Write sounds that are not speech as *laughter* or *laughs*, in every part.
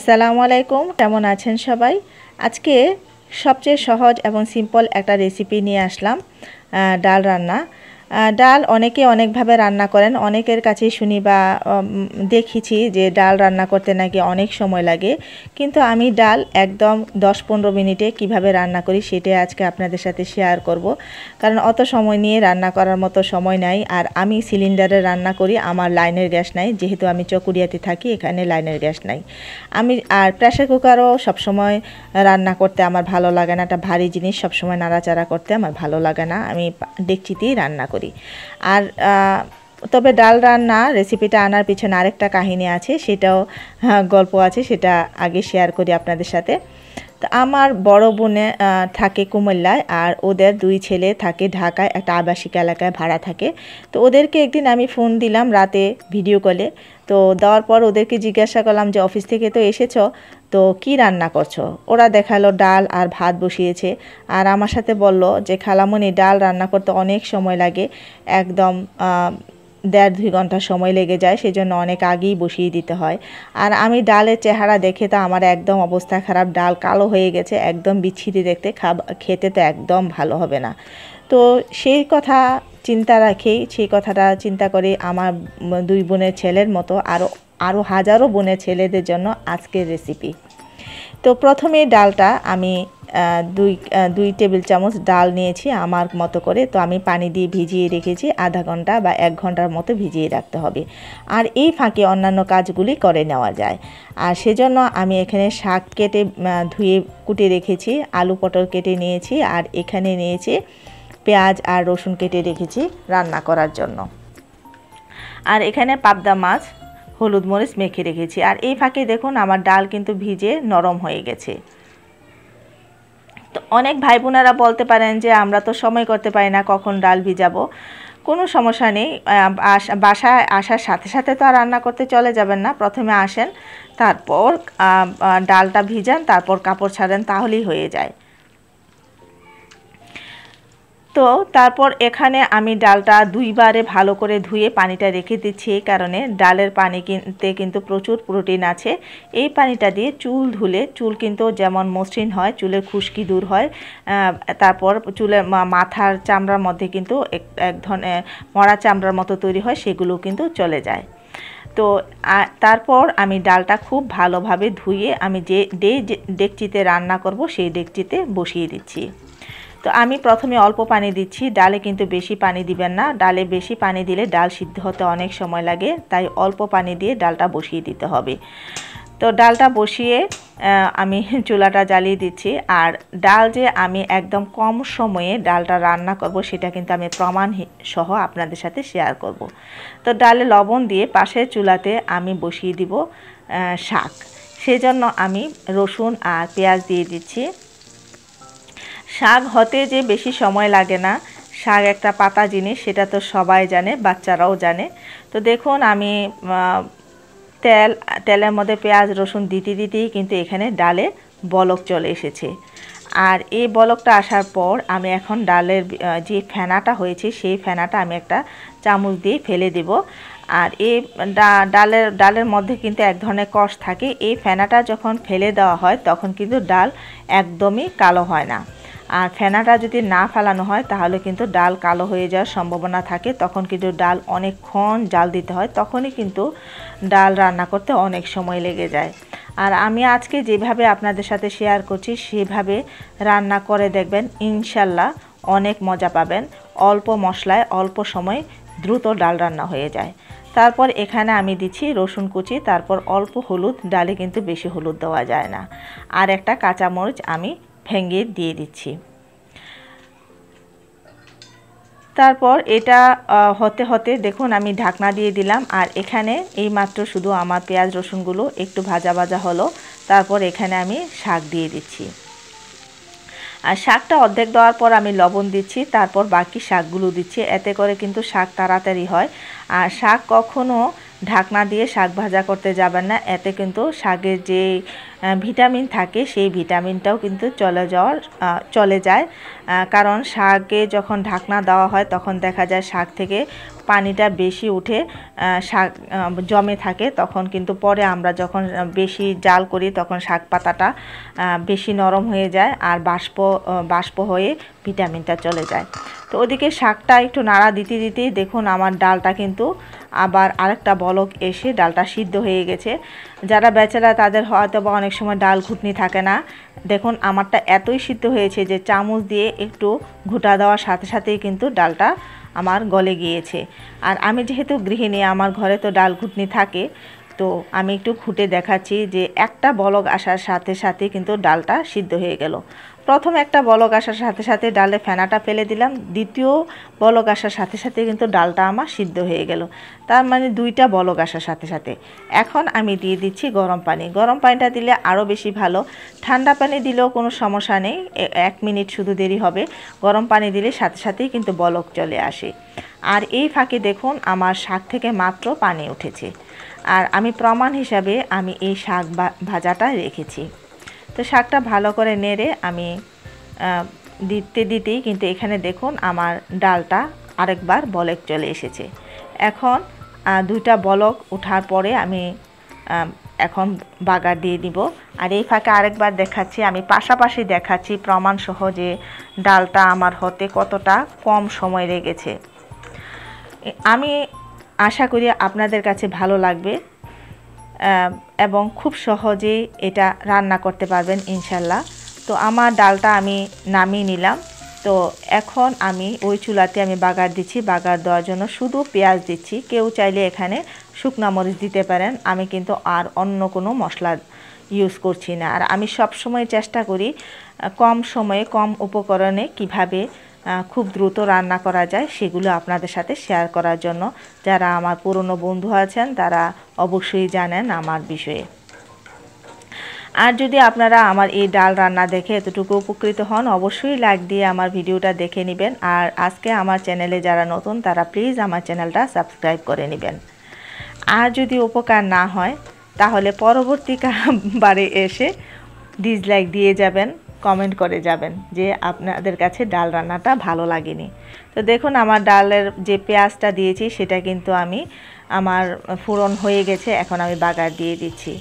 আসসালামু আলাইকুম কেমন আছেন সবাই আজকে সবচেয়ে সহজ এবং সিম্পল একটা রেসিপি নিয়ে আসলাম ডাল রান্না ডাল অনেকে অনেকভাবে রান্না করেন অনেকের কাছে শুনি বা দেখেছি যে ডাল রান্না করতে নাকি অনেক সময় লাগে কিন্তু আমি ডাল একদম দশ পনেরো মিনিটে কিভাবে রান্না করি সেটাই আজকে আপনাদের সাথে শেয়ার করব কারণ অত সময় নিয়ে রান্না করার মতো সময় নাই আর আমি সিলিন্ডারে রান্না করি আমার লাইনের গ্যাস নাই যেহেতু আমি চকুরিয়াতে থাকি এখানে লাইনের গ্যাস নাই আমি আর প্রেশার কুকারও সবসময় রান্না করতে আমার ভালো লাগে না একটা ভারী জিনিস সবসময় নাড়াচাড়া করতে আমার ভালো লাগে না আমি ডেকচিতেই রান্না করি করি আর তবে ডাল রান্না রেসিপিটা আনার পিছনে আরেকটা কাহিনী আছে সেটাও হ্যাঁ, গল্প আছে সেটা আগে শেয়ার করি আপনাদের সাথে আমার বড় বোনে থাকে কুমিল্লায় আর ওদের দুই ছেলে থাকে ঢাকায় একটা আবাসিক এলাকায় ভাড়া থাকে তো ওদেরকে একদিন আমি ফোন দিলাম রাতে ভিডিও কলে তো দেওয়ার পর ওদেরকে জিজ্ঞাসা করলাম যে অফিস থেকে তো এসেছো তো কি রান্না করছো ওরা দেখালো ডাল আর ভাত বসিয়েছে আর আমার সাথে বলল যে খালামনি ডাল রান্না করতে অনেক সময় লাগে একদম দেড় দুই ঘন্টা সময় লেগে যায় সেজন্য অনেক আগেই বসিয়ে দিতে হয় আর আমি ডালের চেহারা দেখে তো আমার একদম অবস্থা খারাপ ডাল কালো হয়ে গেছে একদম বিচ্ছিরি দেখতে খাব খেতে তো একদম ভালো হবে না তো সেই কথা চিন্তা রাখেই সেই কথাটা চিন্তা করে আমার দুই বোনের ছেলের মতো আরও আরও হাজারো বোনের ছেলেদের জন্য আজকের রেসিপি তো প্রথমে ডালটা আমি দুই দুই টেবিল চামচ ডাল নিয়েছি আমার মতো করে তো আমি পানি দিয়ে ভিজিয়ে রেখেছি আধা ঘন্টা বা এক ঘন্টার মতো ভিজিয়ে রাখতে হবে আর এই ফাঁকে অন্যান্য কাজগুলি করে নেওয়া যায় আর সেজন্য আমি এখানে শাক কেটে ধুয়ে কুটে রেখেছি আলু পটল কেটে নিয়েছি আর এখানে নিয়েছি পেঁয়াজ আর রসুন কেটে রেখেছি রান্না করার জন্য আর এখানে পাবদা মাছ হলুদ মরিচ মেখে রেখেছি আর এই ফাঁকে দেখুন আমার ডাল কিন্তু ভিজে নরম হয়ে গেছে তো অনেক ভাই বোনেরা বলতে পারেন যে আমরা তো সময় করতে পারি না কখন ডাল ভিজাবো কোনো সমস্যা নেই বাসায় আসার সাথে সাথে তো আর রান্না করতে চলে যাবেন না প্রথমে আসেন তারপর ডালটা ভিজান তারপর কাপড় ছাড়েন তাহলেই হয়ে যায় তো তারপর এখানে আমি ডালটা দুইবারে ভালো করে ধুয়ে পানিটা রেখে দিচ্ছি এই কারণে ডালের পানিতে কিন্তু প্রচুর প্রোটিন আছে এই পানিটা দিয়ে চুল ধুলে চুল কিন্তু যেমন মসৃণ হয় চুলের খুশকি দূর হয় তারপর চুলের মাথার চামড়ার মধ্যে কিন্তু এক ধরনের মরা চামড়ার মতো তৈরি হয় সেগুলো কিন্তু চলে যায় তো তারপর আমি ডালটা খুব ভালোভাবে ধুয়ে আমি যে ডে ডেকচিতে রান্না করব সেই ডেকচিতে বসিয়ে দিচ্ছি তো আমি প্রথমে অল্প পানি দিচ্ছি ডালে কিন্তু বেশি পানি দিবেন না ডালে বেশি পানি দিলে ডাল সিদ্ধ হতে অনেক সময় লাগে তাই অল্প পানি দিয়ে ডালটা বসিয়ে দিতে হবে তো ডালটা বসিয়ে আমি *laughs* চুলাটা জ্বালিয়ে দিচ্ছি আর ডাল যে আমি একদম কম সময়ে ডালটা রান্না করব সেটা কিন্তু আমি প্রমাণ সহ আপনাদের সাথে শেয়ার করব। তো ডালে লবণ দিয়ে পাশের চুলাতে আমি বসিয়ে দিব শাক সেজন্য আমি রসুন আর পেঁয়াজ দিয়ে দিচ্ছি শাক হতে যে বেশি সময় লাগে না শাক একটা পাতা জিনিস সেটা তো সবাই জানে বাচ্চারাও জানে তো দেখুন আমি তেল তেলের মধ্যে পেঁয়াজ রসুন দিতে দিতেই কিন্তু এখানে ডালে বলক চলে এসেছে আর এই বলকটা আসার পর আমি এখন ডালের যে ফেনাটা হয়েছে সেই ফেনাটা আমি একটা চামচ দিয়ে ফেলে দেব আর এই ডালের ডালের মধ্যে কিন্তু এক ধরনের কষ থাকে এই ফেনাটা যখন ফেলে দেওয়া হয় তখন কিন্তু ডাল একদমই কালো হয় না আর ফেনাটা যদি না ফেলানো হয় তাহলে কিন্তু ডাল কালো হয়ে যাওয়ার সম্ভাবনা থাকে তখন কিন্তু ডাল অনেকক্ষণ জাল দিতে হয় তখনই কিন্তু ডাল রান্না করতে অনেক সময় লেগে যায় আর আমি আজকে যেভাবে আপনাদের সাথে শেয়ার করছি সেভাবে রান্না করে দেখবেন ইনশাল্লাহ অনেক মজা পাবেন অল্প মশলায় অল্প সময় দ্রুত ডাল রান্না হয়ে যায় তারপর এখানে আমি দিচ্ছি রসুন কুচি তারপর অল্প হলুদ ডালে কিন্তু বেশি হলুদ দেওয়া যায় না আর একটা কাঁচামরিচ আমি ভেঙে দিয়ে দিচ্ছি তারপর এটা হতে হতে দেখুন আমি ঢাকনা দিয়ে দিলাম আর এখানে এই মাত্র শুধু আমার পেঁয়াজ রসুনগুলো একটু ভাজা ভাজা হলো তারপর এখানে আমি শাক দিয়ে দিচ্ছি আর শাকটা অর্ধেক দেওয়ার পর আমি লবণ দিচ্ছি তারপর বাকি শাকগুলো দিচ্ছি এতে করে কিন্তু শাক তাড়াতাড়ি হয় আর শাক কখনও ঢাকনা দিয়ে শাক ভাজা করতে যাবেন না এতে কিন্তু শাকের যে ভিটামিন থাকে সেই ভিটামিনটাও কিন্তু চলে যাওয়ার চলে যায় কারণ শাকে যখন ঢাকনা দেওয়া হয় তখন দেখা যায় শাক থেকে পানিটা বেশি উঠে শাক জমে থাকে তখন কিন্তু পরে আমরা যখন বেশি জাল করি তখন শাক পাতাটা বেশি নরম হয়ে যায় আর বাষ্প বাষ্প হয়ে ভিটামিনটা চলে যায় তো ওদিকে শাকটা একটু নাড়া দিতে দিতে দেখুন আমার ডালটা কিন্তু আবার আরেকটা বলক এসে ডালটা সিদ্ধ হয়ে গেছে যারা বেচারা তাদের হয়তো বা অনেক সময় ডাল ঘুটনি থাকে না দেখুন আমারটা এতই সিদ্ধ হয়েছে যে চামচ দিয়ে একটু ঘুটা দেওয়ার সাথে সাথেই কিন্তু ডালটা আমার গলে গিয়েছে আর আমি যেহেতু গৃহিণী আমার ঘরে তো ডাল ঘুটনি থাকে তো আমি একটু খুঁটে দেখাচ্ছি যে একটা বলক আসার সাথে সাথে কিন্তু ডালটা সিদ্ধ হয়ে গেল প্রথম একটা বলক আসার সাথে সাথে ডালে ফেনাটা ফেলে দিলাম দ্বিতীয় বলক আসার সাথে সাথে কিন্তু ডালটা আমার সিদ্ধ হয়ে গেল তার মানে দুইটা বলক আসার সাথে সাথে এখন আমি দিয়ে দিচ্ছি গরম পানি গরম পানিটা দিলে আরও বেশি ভালো ঠান্ডা পানি দিলেও কোনো সমস্যা নেই এক মিনিট শুধু দেরি হবে গরম পানি দিলে সাথে সাথেই কিন্তু বলক চলে আসে আর এই ফাঁকে দেখুন আমার শাক থেকে মাত্র পানি উঠেছে আর আমি প্রমাণ হিসাবে আমি এই শাক ভাজাটা রেখেছি তো শাকটা ভালো করে নেড়ে আমি দিতে দিতেই কিন্তু এখানে দেখুন আমার ডালটা আরেকবার বলক চলে এসেছে এখন দুইটা বলক ওঠার পরে আমি এখন বাগার দিয়ে দিব আর এই ফাঁকে আরেকবার দেখাচ্ছি আমি পাশাপাশি দেখাচ্ছি সহ যে ডালটা আমার হতে কতটা কম সময় লেগেছে আমি আশা করি আপনাদের কাছে ভালো লাগবে এবং খুব সহজেই এটা রান্না করতে পারবেন ইনশাল্লাহ তো আমার ডালটা আমি নামিয়ে নিলাম তো এখন আমি ওই চুলাতে আমি বাগার দিচ্ছি বাগার দেওয়ার জন্য শুধু পেঁয়াজ দিচ্ছি কেউ চাইলে এখানে শুকনা মরিচ দিতে পারেন আমি কিন্তু আর অন্য কোনো মশলা ইউজ করছি না আর আমি সব সময় চেষ্টা করি কম সময়ে কম উপকরণে কিভাবে খুব দ্রুত রান্না করা যায় সেগুলো আপনাদের সাথে শেয়ার করার জন্য যারা আমার পুরনো বন্ধু আছেন তারা অবশ্যই জানেন আমার বিষয়ে আর যদি আপনারা আমার এই ডাল রান্না দেখে এতটুকু উপকৃত হন অবশ্যই লাইক দিয়ে আমার ভিডিওটা দেখে নেবেন আর আজকে আমার চ্যানেলে যারা নতুন তারা প্লিজ আমার চ্যানেলটা সাবস্ক্রাইব করে নেবেন আর যদি উপকার না হয় তাহলে বারে এসে ডিসলাইক দিয়ে যাবেন কমেন্ট করে যাবেন যে আপনাদের কাছে ডাল রান্নাটা ভালো লাগেনি তো দেখুন আমার ডালের যে পেঁয়াজটা দিয়েছি সেটা কিন্তু আমি আমার ফুরন হয়ে গেছে এখন আমি বাগার দিয়ে দিচ্ছি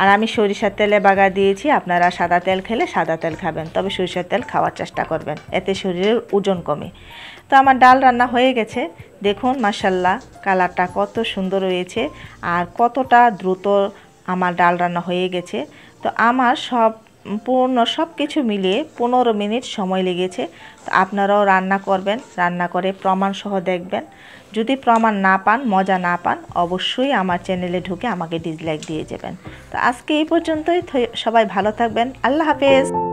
আর আমি সরিষার তেলে বাগার দিয়েছি আপনারা সাদা তেল খেলে সাদা তেল খাবেন তবে সরিষার তেল খাওয়ার চেষ্টা করবেন এতে শরীরের ওজন কমে তো আমার ডাল রান্না হয়ে গেছে দেখুন মাসাল্লাহ কালারটা কত সুন্দর হয়েছে আর কতটা দ্রুত আমার ডাল রান্না হয়ে গেছে তো আমার সব পূর্ণ সব কিছু মিলিয়ে পনেরো মিনিট সময় লেগেছে আপনারাও রান্না করবেন রান্না করে প্রমাণসহ দেখবেন যদি প্রমাণ না পান মজা না পান অবশ্যই আমার চ্যানেলে ঢুকে আমাকে ডিসলাইক দিয়ে যাবেন তো আজকে এই পর্যন্তই সবাই ভালো থাকবেন আল্লাহ হাফেজ